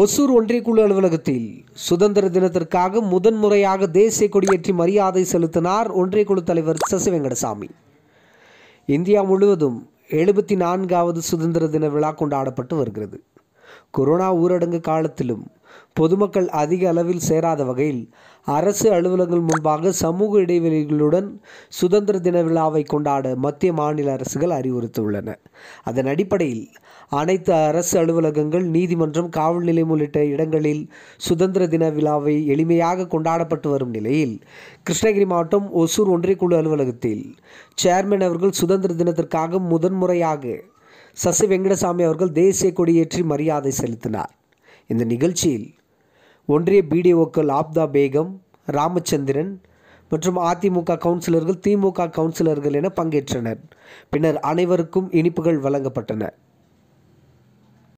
ஒசூர் ஒன்றிய குழு அலுவலகத்தில் சுதந்திர தினத்திற்காக முதன்முறையாக தேசிய கொடியேற்றி மரியாதை செலுத்தினார் ஒன்றிய குழு தலைவர் சசி வெங்கடசாமி இந்தியா முழுவதும் எழுபத்தி நான்காவது சுதந்திர தின விழா கொண்டாடப்பட்டு வருகிறது கொரோனா ஊரடங்கு காலத்திலும் பொதுமக்கள் அதிக அளவில் சேராத வகையில் அரசு அலுவலகங்கள் முன்பாக சமூக இடைவெளிகளுடன் சுதந்திர தின விழாவை கொண்டாட மத்திய மாநில அரசுகள் அறிவுறுத்தியுள்ளன அதன் அடிப்படையில் அனைத்து அரசு அலுவலகங்கள் நீதிமன்றம் காவல் நிலையம் உள்ளிட்ட இடங்களில் சுதந்திர தின விழாவை எளிமையாக கொண்டாடப்பட்டு வரும் நிலையில் கிருஷ்ணகிரி மாவட்டம் ஒசூர் ஒன்றியக்குழு அலுவலகத்தில் சேர்மேன் அவர்கள் சுதந்திர தினத்திற்காக முதன்முறையாக சசி வெங்கடசாமி அவர்கள் தேசிய கொடியேற்றி மரியாதை செலுத்தினார் இந்த நிகழ்ச்சியில் ஒன்றிய பிடிஓக்கள் ஆப்தா பேகம் ராமச்சந்திரன் மற்றும் அதிமுக கவுன்சிலர்கள் திமுக கவுன்சிலர்கள் என பங்கேற்றனர் பின்னர் அனைவருக்கும் இனிப்புகள் வழங்கப்பட்டன